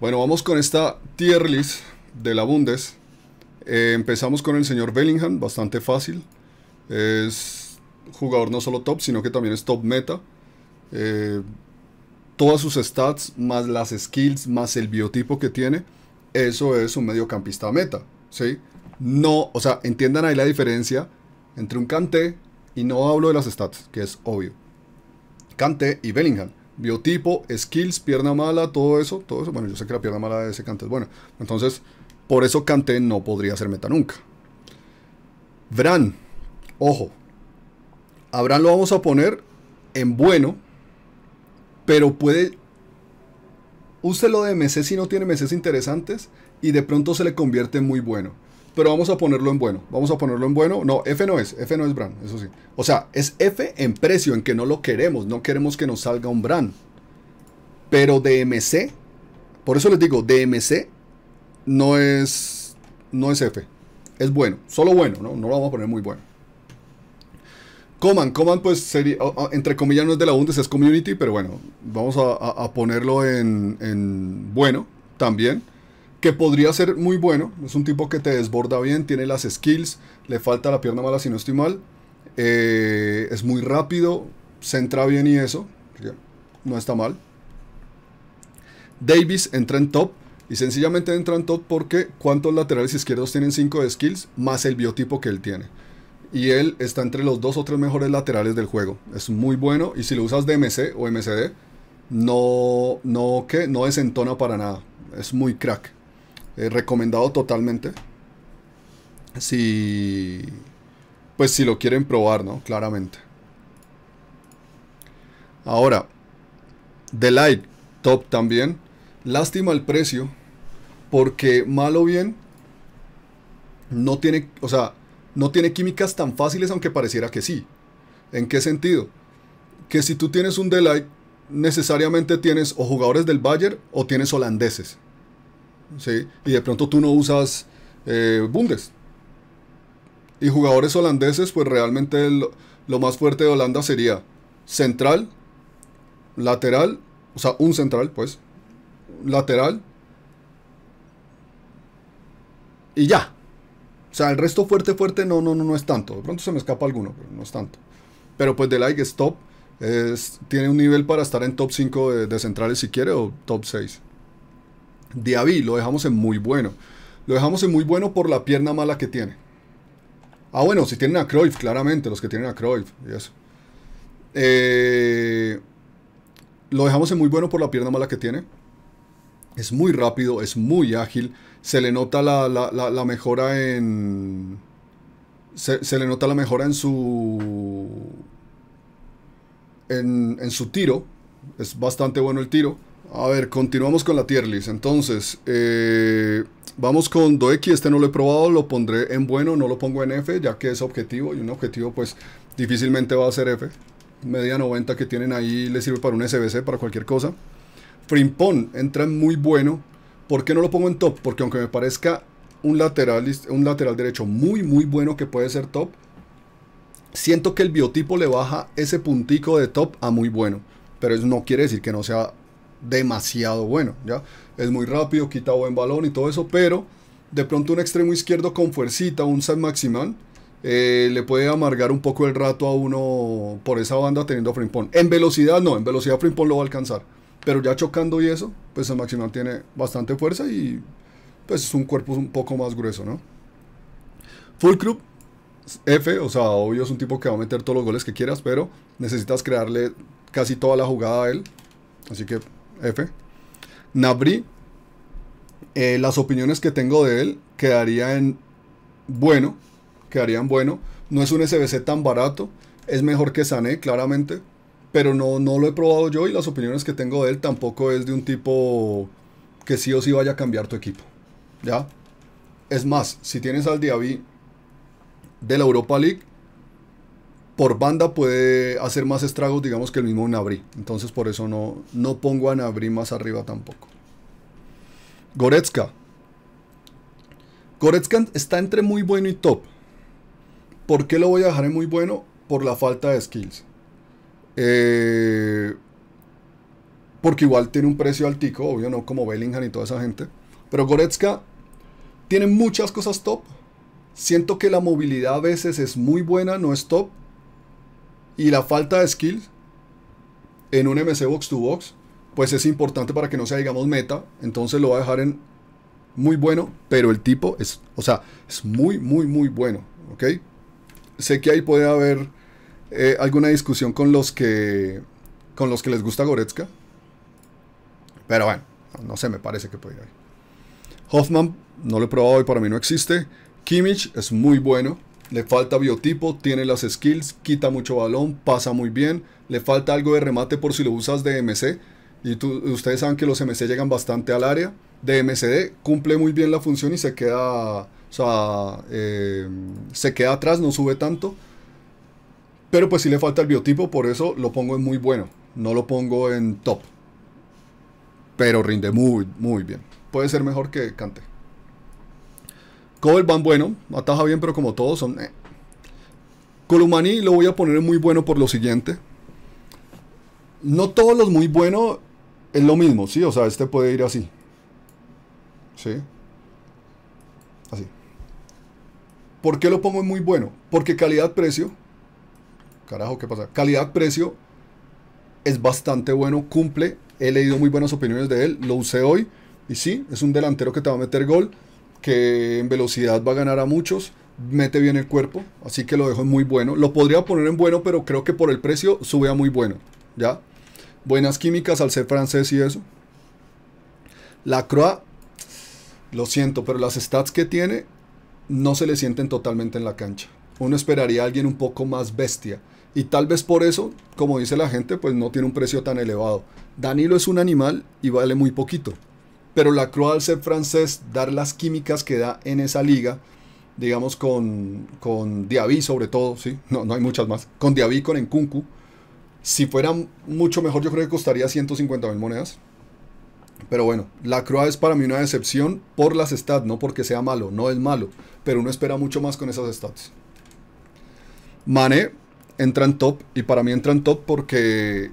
Bueno, vamos con esta tier list de la Bundes. Eh, empezamos con el señor Bellingham, bastante fácil. Es jugador no solo top, sino que también es top meta. Eh, todas sus stats, más las skills, más el biotipo que tiene, eso es un mediocampista meta. ¿sí? No, o sea, entiendan ahí la diferencia entre un Kanté, y no hablo de las stats, que es obvio. Kanté y Bellingham biotipo, skills, pierna mala, todo eso, todo eso. Bueno, yo sé que la pierna mala de ese cante es buena. Entonces, por eso cante no podría ser meta nunca. Bran, ojo. A Bran lo vamos a poner en bueno, pero puede. Úselo de MC si no tiene MCs interesantes y de pronto se le convierte en muy bueno pero vamos a ponerlo en bueno. Vamos a ponerlo en bueno. No, F no es, F no es brand, eso sí. O sea, es F en precio, en que no lo queremos, no queremos que nos salga un brand. Pero DMC, por eso les digo, DMC no es, no es F. Es bueno, solo bueno, ¿no? No lo vamos a poner muy bueno. Coman, Coman pues sería, entre comillas no es de la Bundes, es Community, pero bueno, vamos a, ponerlo en, en bueno también que podría ser muy bueno. Es un tipo que te desborda bien, tiene las skills, le falta la pierna mala si no estoy mal. Eh, es muy rápido, centra bien y eso. No está mal. Davis entra en top. Y sencillamente entra en top porque ¿cuántos laterales izquierdos tienen 5 de skills? Más el biotipo que él tiene. Y él está entre los dos o tres mejores laterales del juego. Es muy bueno. Y si lo usas de MC o MCD, no, no, ¿qué? no desentona para nada. Es muy crack. Eh, recomendado totalmente. Si. Pues si lo quieren probar, ¿no? Claramente. Ahora. Delight top también. Lástima el precio. Porque mal o bien. No tiene. O sea. No tiene químicas tan fáciles, aunque pareciera que sí. ¿En qué sentido? Que si tú tienes un Delight, necesariamente tienes o jugadores del Bayern o tienes holandeses y de pronto tú no usas eh, Bundes. Y jugadores holandeses, pues realmente lo más fuerte de Holanda sería central, lateral, o sea, un central, pues, lateral, y ya. O sea, el resto fuerte, fuerte no, no, no, es tanto. De pronto se me escapa alguno, pero no es tanto. Pero pues de like es top. tiene un nivel para estar en top 5 de, de centrales si quiere o top 6 de Avi lo dejamos en muy bueno. Lo dejamos en muy bueno por la pierna mala que tiene. Ah, bueno, si tienen a Cruyff, claramente, los que tienen a Cruyff eh, lo dejamos en muy bueno por la pierna mala que tiene. Es muy rápido, es muy ágil. Se le nota la, mejora en... Se, le nota la mejora en su... en su tiro. Es bastante bueno el tiro. A ver, continuamos con la tier list. Entonces, eh, vamos con X, Este no lo he probado, lo pondré en bueno, no lo pongo en F, ya que es objetivo. Y un objetivo, pues, difícilmente va a ser F. Media 90 que tienen ahí le sirve para un SBC, para cualquier cosa. Frimpon entra en muy bueno. ¿Por qué no lo pongo en top? Porque aunque me parezca un lateral, un lateral derecho muy, muy bueno que puede ser top, siento que el biotipo le baja ese puntico de top a muy bueno. Pero eso no quiere decir que no sea demasiado bueno, ¿ya? Es muy rápido, quita buen balón y todo eso, pero de pronto un extremo izquierdo con fuercita, un San maximum eh, le puede amargar un poco el rato a uno por esa banda teniendo frame Frimpón. En velocidad no, en velocidad Frimpón lo va a alcanzar, pero ya chocando y eso, pues San maximum tiene bastante fuerza y pues es un cuerpo un poco más grueso, ¿no? Full Club F, o sea, obvio es un tipo que va a meter todos los goles que quieras, pero necesitas crearle casi toda la jugada a él. Así que F. Nabri, eh, las opiniones que tengo de él quedarían bueno, quedarían bueno. No es un SBC tan barato, es mejor que Sané, claramente, pero no, no lo he probado yo y las opiniones que tengo de él tampoco es de un tipo que sí o sí vaya a cambiar tu equipo. ¿Ya? Es más, si tienes al Diaby de la Europa League, por banda puede hacer más estragos, digamos, que el mismo Nabri. Entonces por eso no, no pongo a Nabri más arriba tampoco. Goretzka. Goretzka está entre muy bueno y top. ¿Por qué lo voy a dejar en muy bueno? Por la falta de skills. Eh, porque igual tiene un precio altico, obvio no como Bellingham y toda esa gente. Pero Goretzka tiene muchas cosas top. Siento que la movilidad a veces es muy buena, no es top. Y la falta de skills en un MC box to box, pues es importante para que no sea, digamos, meta. Entonces lo va a dejar en muy bueno, pero el tipo es, o sea, es muy, muy, muy bueno. ¿Ok? Sé que ahí puede haber eh, alguna discusión con los que con los que les gusta Goretzka. Pero bueno, no sé, me parece que puede ir Hoffman, no lo he probado y para mí no existe. Kimmich es muy bueno. Le falta biotipo, tiene las skills, quita mucho balón, pasa muy bien. Le falta algo de remate por si lo usas de MC. Y ustedes saben que los MC llegan bastante al área. De MCD cumple muy bien la función y se queda, o sea, eh, se queda atrás, no sube tanto. Pero pues si le falta el biotipo, por eso lo pongo en muy bueno. No lo pongo en top. Pero rinde muy, muy bien. Puede ser mejor que Cante van bueno, ataja bien, pero como todos son... Eh. Columani lo voy a poner muy bueno por lo siguiente. No todos los muy buenos es lo mismo, ¿sí? O sea, este puede ir así. ¿Sí? Así. ¿Por qué lo pongo en muy bueno? Porque calidad-precio... Carajo, ¿qué pasa? Calidad-precio es bastante bueno, cumple. He leído muy buenas opiniones de él, lo usé hoy. Y sí, es un delantero que te va a meter gol que en velocidad va a ganar a muchos, mete bien el cuerpo, así que lo dejo en muy bueno. Lo podría poner en bueno, pero creo que por el precio sube a muy bueno, ¿ya? Buenas químicas al ser francés y eso. La Croix, lo siento, pero las stats que tiene no se le sienten totalmente en la cancha. Uno esperaría a alguien un poco más bestia. Y tal vez por eso, como dice la gente, pues no tiene un precio tan elevado. Danilo es un animal y vale muy poquito pero la Croix al ser francés, dar las químicas que da en esa liga, digamos con, con Diaby sobre todo, ¿sí? no, no hay muchas más, con Diaby, con Enkunku, si fuera mucho mejor yo creo que costaría 150 mil monedas. Pero bueno, la Croa es para mí una decepción por las stats, no porque sea malo, no es malo, pero uno espera mucho más con esas stats. Mane entra en top y para mí entra en top porque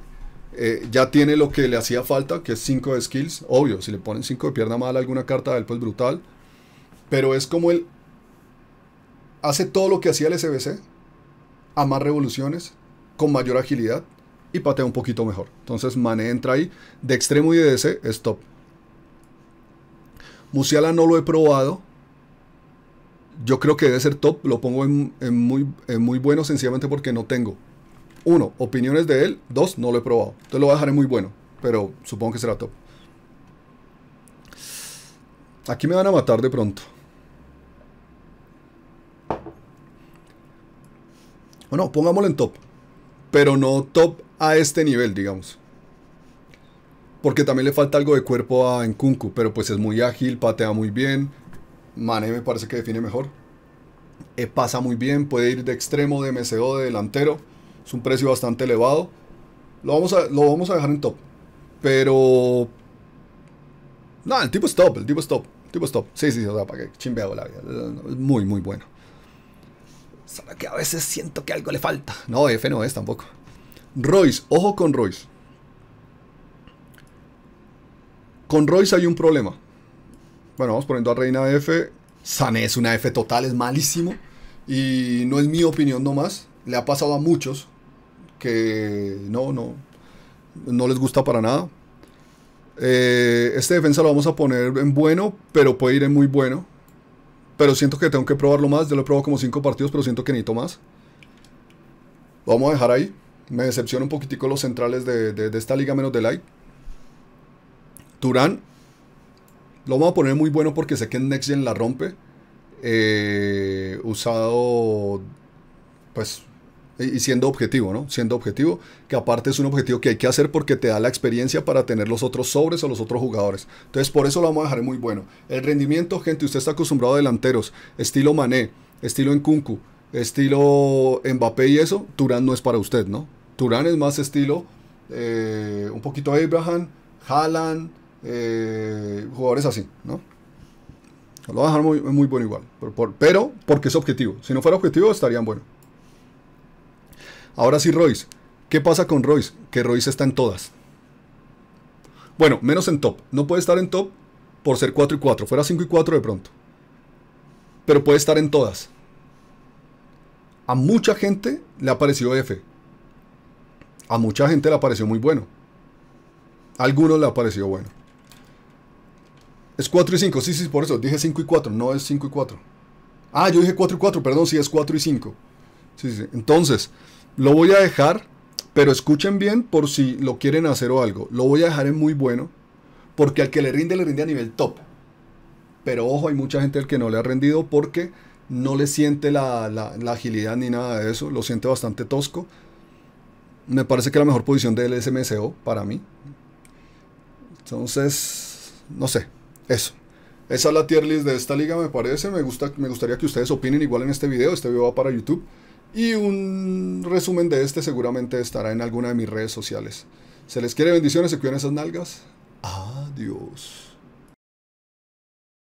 eh, ya tiene lo que le hacía falta, que es 5 de skills. Obvio, si le ponen 5 de pierna mal alguna carta de él, pues brutal. Pero es como él hace todo lo que hacía el SBC, a más revoluciones, con mayor agilidad y patea un poquito mejor. Entonces Mane entra ahí, de extremo y de DC, es top. Musiala no lo he probado. Yo creo que debe ser top, lo pongo en, muy, en muy bueno sencillamente porque no tengo uno, opiniones de él. Dos, no lo he probado. Entonces lo voy a dejar en muy bueno, pero supongo que será top. Aquí me van a matar de pronto. Bueno, pongámoslo en top. Pero no top a este nivel, digamos. Porque también le falta algo de cuerpo a Nkunku, pero pues es muy ágil, patea muy bien. Mane me parece que define mejor. Eh, pasa muy bien, puede ir de extremo, de MCO, de delantero. Es un precio bastante elevado. Lo vamos a, lo vamos a dejar en top. Pero... No, el tipo es top, el tipo es top. El tipo es top. Sí, sí, o sea, para que chimbeado la vida. Es muy, muy bueno. Solo que a veces siento que algo le falta. No, F no es tampoco. Royce, ojo con Royce. Con Royce hay un problema. Bueno, vamos poniendo a Reina F. Sane es una F total, es malísimo. Y no es mi opinión nomás. Le ha pasado a muchos que no, no, no les gusta para nada. Eh, este defensa lo vamos a poner en bueno, pero puede ir en muy bueno. Pero siento que tengo que probarlo más. Yo lo he probado como 5 partidos, pero siento que necesito más. Lo vamos a dejar ahí. Me decepciona un poquitico los centrales de, esta liga menos de Light. Turán. Lo vamos a poner muy bueno porque sé que en Next Gen la rompe. Eh, usado pues y siendo objetivo, ¿no? Siendo objetivo, que aparte es un objetivo que hay que hacer porque te da la experiencia para tener los otros sobres o los otros jugadores. Entonces, por eso lo vamos a dejar muy bueno. El rendimiento, gente, usted está acostumbrado a delanteros, estilo Mané, estilo Nkunku, estilo Mbappé y eso, Turán no es para usted, ¿no? Turán es más estilo eh, un poquito Abraham, Haaland, eh, jugadores así, ¿no? Lo vamos a dejar muy, bueno igual, pero, pero porque es objetivo. Si no fuera objetivo, estarían buenos. Ahora sí, Royce. ¿Qué pasa con Royce? Que Royce está en todas. Bueno, menos en top. No puede estar en top por ser 4 y 4. Fuera 5 y 4 de pronto. Pero puede estar en todas. A mucha gente le ha parecido F. A mucha gente le ha parecido muy bueno. A algunos le ha parecido bueno. Es 4 y 5. Sí, sí, por eso. Dije 5 y 4. No es 5 y 4. Ah, yo dije 4 y 4. Perdón, sí, es 4 y 5. Sí, sí. Entonces, lo voy a dejar, pero escuchen bien por si lo quieren hacer o algo. Lo voy a dejar en muy bueno, porque al que le rinde, le rinde a nivel top. Pero ojo, hay mucha gente al que no le ha rendido porque no le siente la, la, agilidad ni nada de eso. Lo siente bastante tosco. Me parece que la mejor posición del SMCO para mí. Entonces, no sé, eso. Esa es la tier list de esta liga, me parece. Me, gusta, me gustaría que ustedes opinen igual en este video. Este video va para YouTube. Y un resumen de este seguramente estará en alguna de mis redes sociales. Se les quiere bendiciones, se cuidan esas nalgas. Adiós.